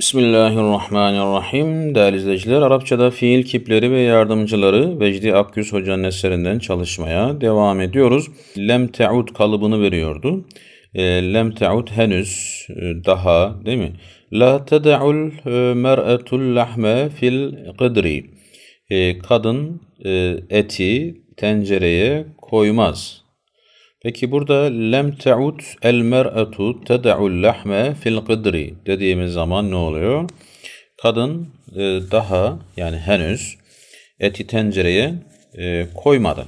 Bismillahirrahmanirrahim. Değerli izleyiciler, Arapçada fiil kipleri ve yardımcıları Vecdi Akgüz Hoca'nın eserinden çalışmaya devam ediyoruz. Lem te'ud kalıbını veriyordu. E, lem te'ud henüz, e, daha değil mi? La teda'ul e, mer'etul lahme fil qıdri. E, kadın e, eti tencereye koymaz. Peki burada lem te'ud el mer'atu ted'ul lahme fil qidri dediğimiz zaman ne oluyor? Kadın e, daha yani henüz eti tencereye e, koymadı.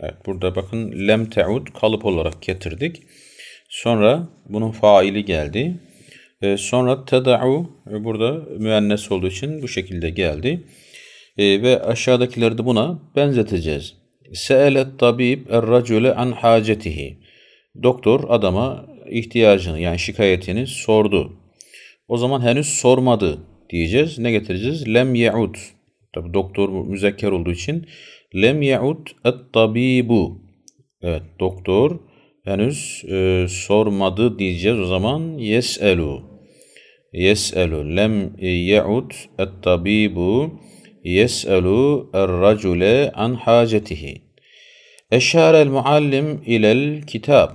Evet burada bakın lem te'ud kalıp olarak getirdik. Sonra bunun faili geldi. E, sonra ted'u e, burada müennes olduğu için bu şekilde geldi. E, ve aşağıdakileri de buna benzeteceğiz. Se'elet tabib er-racule an hacetihi. Doktor adama ihtiyacını yani şikayetini sordu. O zaman henüz sormadı diyeceğiz. Ne getireceğiz? Lem ye'ud. Tabi doktor müzekker olduğu için lem ye'ud et tabibu. Evet doktor henüz e, sormadı diyeceğiz. O zaman yes'elu. Yes'elu lem ye'ud et tabibu yes'elu er racule an hacetihi. Eşarel muallim ilel kitab.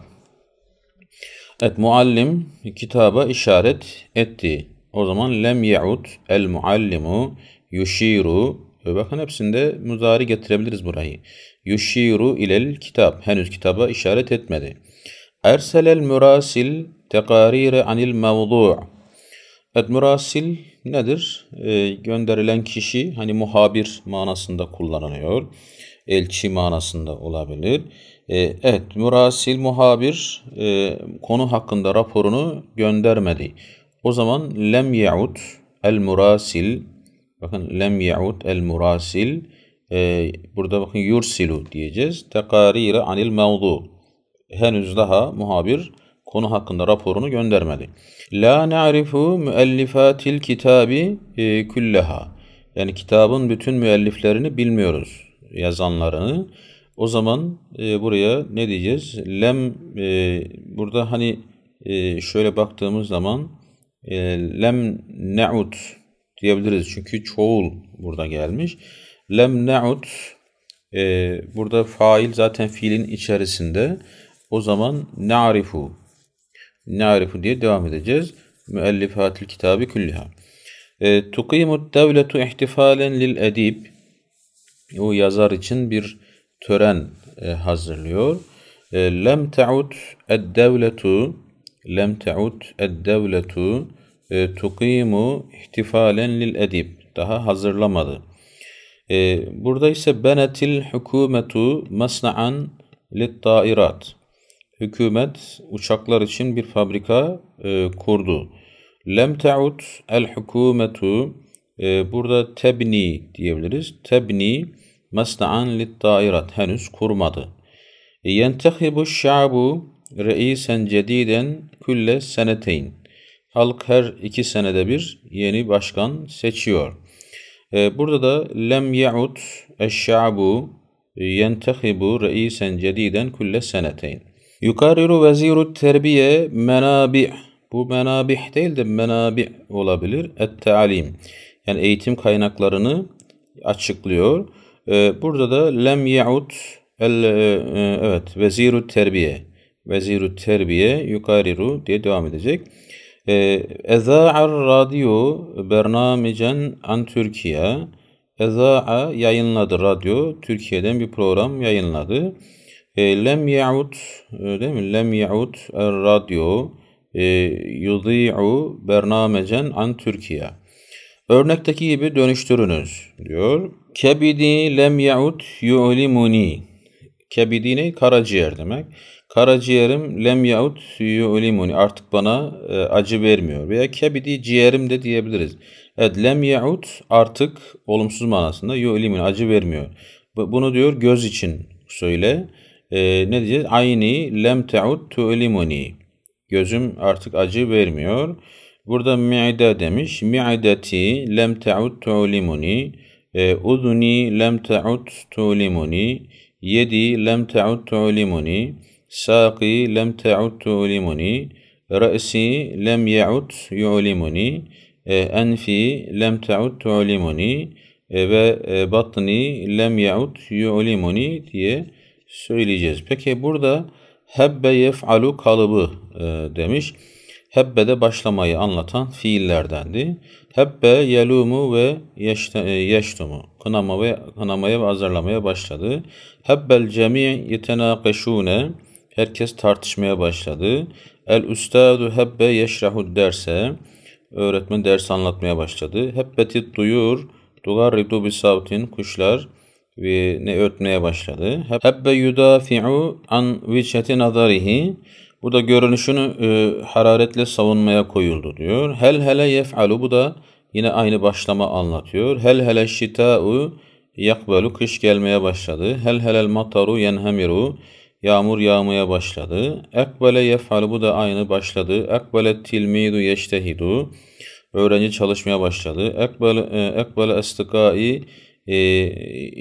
Evet muallim kitaba işaret etti. O zaman lem yaud el muallimu yushiru. Bakın hepsinde muzari getirebiliriz burayı. Yushiru ilel kitap. Henüz kitaba işaret etmedi. Erselel mürasil tekarire anil mevdu'. Evet mürasil nedir? Ee, gönderilen kişi hani muhabir manasında kullanılıyor elçi manasında olabilir. E, evet, mürasil muhabir e, konu hakkında raporunu göndermedi. O zaman lem yaud el mürasil. bakın lem yaud el mürasil. E, burada bakın yursilu diyeceğiz. Tekarire anil mevdu. Henüz daha muhabir konu hakkında raporunu göndermedi. La na'rifu müellifatil kitabi kulleha. Yani kitabın bütün müelliflerini bilmiyoruz yazanlarını o zaman e, buraya ne diyeceğiz? Lem e, burada hani e, şöyle baktığımız zaman e, lem ne'ud diyebiliriz. Çünkü çoğul burada gelmiş. Lem ne'ud e, burada fail zaten fiilin içerisinde. O zaman ne'arifu ne'arifu diye devam edeceğiz. Müellifatil kitabı külliha. E, Tukimut devletu ihtifalen lil edib o yazar için bir tören e, hazırlıyor. E, lem ta'ud ed-devletu lem ta'ud ed-devletu e, tukimu ihtifalen lil edib. Daha hazırlamadı. E, burada ise benetil hükümetu masna'an lit tairat. Hükümet uçaklar için bir fabrika e, kurdu. Lem ta'ud el hükümetu e, burada tebni diyebiliriz. Tebni Mesna'an littairat henüz kurmadı. Yentehibu şa'bu reisen cediden külle seneteyn. Halk her iki senede bir yeni başkan seçiyor. Ee, burada da lem ya'ud eşşa'bu yentehibu reisen cediden külle seneteyn. Yukarriru veziru terbiye menabi' Bu menabih değil de menabi' olabilir. Et-ta'lim. Yani eğitim kaynaklarını açıklıyor. Ee, burada da lem yaud el, e, e, evet veziru terbiye. Veziru terbiye yukariru diye devam edecek. Ee, eza'ar radyo bernamicen an Türkiye. Eza'a yayınladı radyo. Türkiye'den bir program yayınladı. E, lem yaud e, değil mi? Lem yaud er radyo e, yudî'u bernamecen an Türkiye. Örnekteki gibi dönüştürünüz diyor. Kebidi lem yaud yu'limuni. Kebidi ne? Karaciğer demek. Karaciğerim lem yaud yu'limuni. Artık bana e, acı vermiyor. Veya kebidi ciğerim de diyebiliriz. Evet lem yaud artık olumsuz manasında yu'limuni acı vermiyor. Bunu diyor göz için söyle. E, ne diyeceğiz? Ayni lem te'ud tu'limuni. Gözüm artık acı vermiyor. Burada mi'de demiş. Mi'deti lem te'ud tu'limuni. E, Uduni lem te'ud tu'limuni. Yedi lem te'ud tu'limuni. Saqi lem te'ud tu'limuni. Re'si lem ye'ud yu'limuni. E, Enfi lem te'ud tu'limuni. E, ve batni lem ye'ud yu'limuni diye söyleyeceğiz. Peki burada hebbe yef'alu kalıbı demiş hebbede başlamayı anlatan fiillerdendi. Hebbe, yelumu ve e, yeştumu kınama ve, kınamaya ve azarlamaya başladı. Hebbel cemi' yetenâkeşûne herkes tartışmaya başladı. El ustadu hebbe yeşrahud derse öğretmen ders anlatmaya başladı. Hebbetit duyur dugarridu bisavtin kuşlar ve ne örtmeye başladı. Hebbe yudafi'u an vişheti nazarihi Burada görünüşünü e, hararetle savunmaya koyuldu diyor. Hel hele yef'alu bu da yine aynı başlama anlatıyor. Hel hele şita'u yakbalu kış gelmeye başladı. Hel helel mataru yenhemiru yağmur yağmaya başladı. Ekbele yef'alu bu da aynı başladı. Ekbele tilmidu yeştehidu öğrenci çalışmaya başladı. Ekbele, e, ekbele estikai e,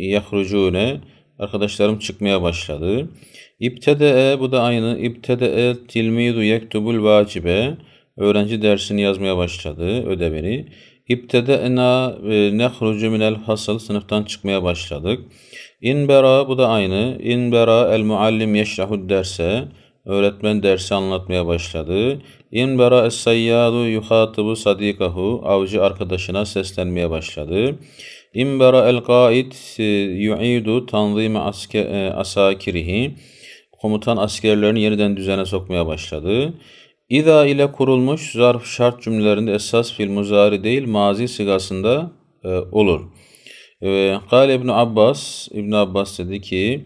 yahrucune arkadaşlarım çıkmaya başladı. İbtede'e bu da aynı. İbtede'e tilmidu yektubul vacibe. Öğrenci dersini yazmaya başladı, ödevini. İbtede'na e, nehrucu minel hasıl. Sınıftan çıkmaya başladık. İnbera bu da aynı. İnbera el muallim yeşrahud derse. Öğretmen dersi anlatmaya başladı. İnbera es sayyadu yuhatibu sadikahu. Avcı arkadaşına seslenmeye başladı. İnbera el kaid e, yu'idu tanzime e, asakirihi komutan askerlerini yeniden düzene sokmaya başladı. İda ile kurulmuş zarf şart cümlelerinde esas fil muzari değil mazi sigasında e, olur. E, Kal İbn Abbas İbn Abbas dedi ki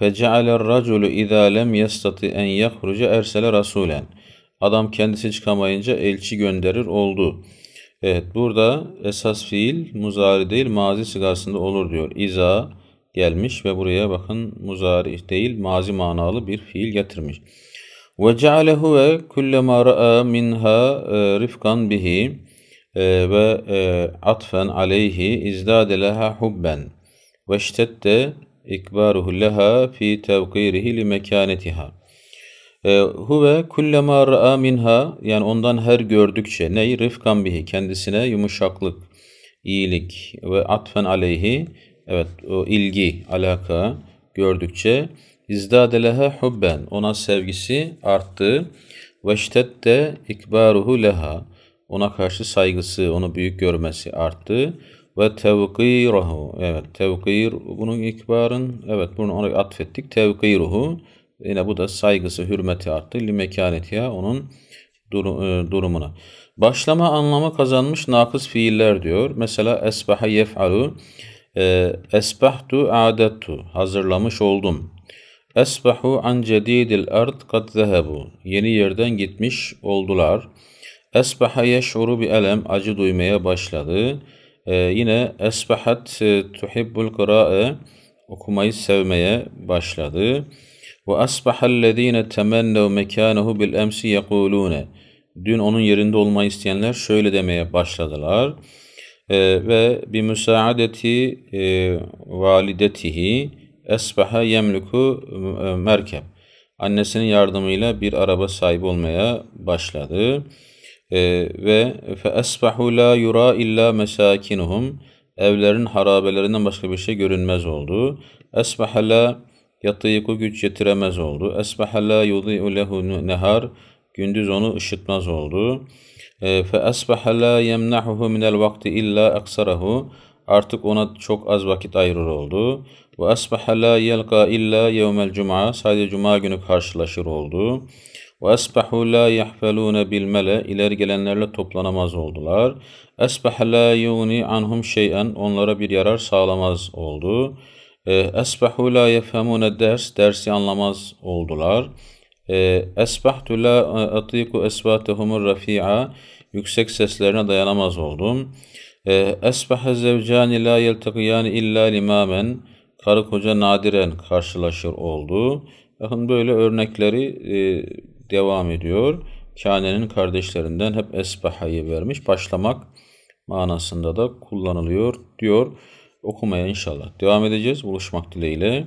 فَجَعَلَ الرَّجُلُ اِذَا لَمْ يَسْتَطِ en يَخْرُجَ اَرْسَلَ رَسُولًا Adam kendisi çıkamayınca elçi gönderir oldu. Evet burada esas fiil muzari değil mazi sigasında olur diyor. İza gelmiş ve buraya bakın muzari değil mazi manalı bir fiil getirmiş. Ve cealehu ve kullema ra'a minha e, rifkan bihi e, ve e, atfen aleyhi izdade leha hubben ve iştette ikbaruhu leha fi tevkirihi li mekanetiha. Huve kullema ra'a minha yani ondan her gördükçe ney rifkan bihi kendisine yumuşaklık, iyilik ve atfen aleyhi Evet o ilgi, alaka gördükçe izdadeleha leha hubben ona sevgisi arttı. Ve şiddette ikbaruhu leha ona karşı saygısı, onu büyük görmesi arttı. Ve tevkiruhu evet tevkir bunun ikbarın evet bunu ona atfettik. Tevkiruhu yine bu da saygısı, hürmeti arttı. Limekanetiha onun e, durumuna. Başlama anlamı kazanmış nakıs fiiller diyor. Mesela esbaha yef'alu e, esbahtu adettu hazırlamış oldum. Esbahu an cedidil ard kad zehebu. Yeni yerden gitmiş oldular. Esbaha yeş'uru bi elem acı duymaya başladı. Ee, yine esbahat e, tuhibbul kıra'e okumayı sevmeye başladı. Ve esbahallezine temennev mekanehu bil emsi yekulune. Dün onun yerinde olmayı isteyenler şöyle demeye başladılar e, ve bi müsaadeti e, validetihi esbaha yemluku e, merkeb. Annesinin yardımıyla bir araba sahibi olmaya başladı. E, ve fe esbahu la yura illa mesakinuhum. Evlerin harabelerinden başka bir şey görünmez oldu. Esbaha la yatıyıku güç yetiremez oldu. Esbaha la yudî'u lehu nehar. Gündüz onu ışıtmaz oldu. فَأَصْبَحَ لَا يَمْنَحُهُ مِنَ الْوَقْتِ اِلَّا اَقْسَرَهُ Artık ona çok az vakit ayırır oldu. وَأَصْبَحَ لَا يَلْقَى اِلَّا يَوْمَ الْجُمْعَ Sadece cuma günü karşılaşır oldu. وَأَصْبَحُ لَا يَحْفَلُونَ بِالْمَلَ İleri gelenlerle toplanamaz oldular. أَصْبَحَ لَا يُغْنِ عَنْهُمْ شَيْئًا Onlara bir yarar sağlamaz oldu. أَصْبَحُ لَا يَفْهَمُونَ ders Dersi anlamaz oldular. Ee, Esbahtu la e, atiku esbatehumur rafi'a. Yüksek seslerine dayanamaz oldum. Ee, Esbahe zevcani la yeltegiyani illa limamen. Karı koca nadiren karşılaşır oldu. Bakın böyle örnekleri e, devam ediyor. Kâne'nin kardeşlerinden hep esbahayı vermiş. Başlamak manasında da kullanılıyor diyor. Okumaya inşallah devam edeceğiz. Buluşmak dileğiyle.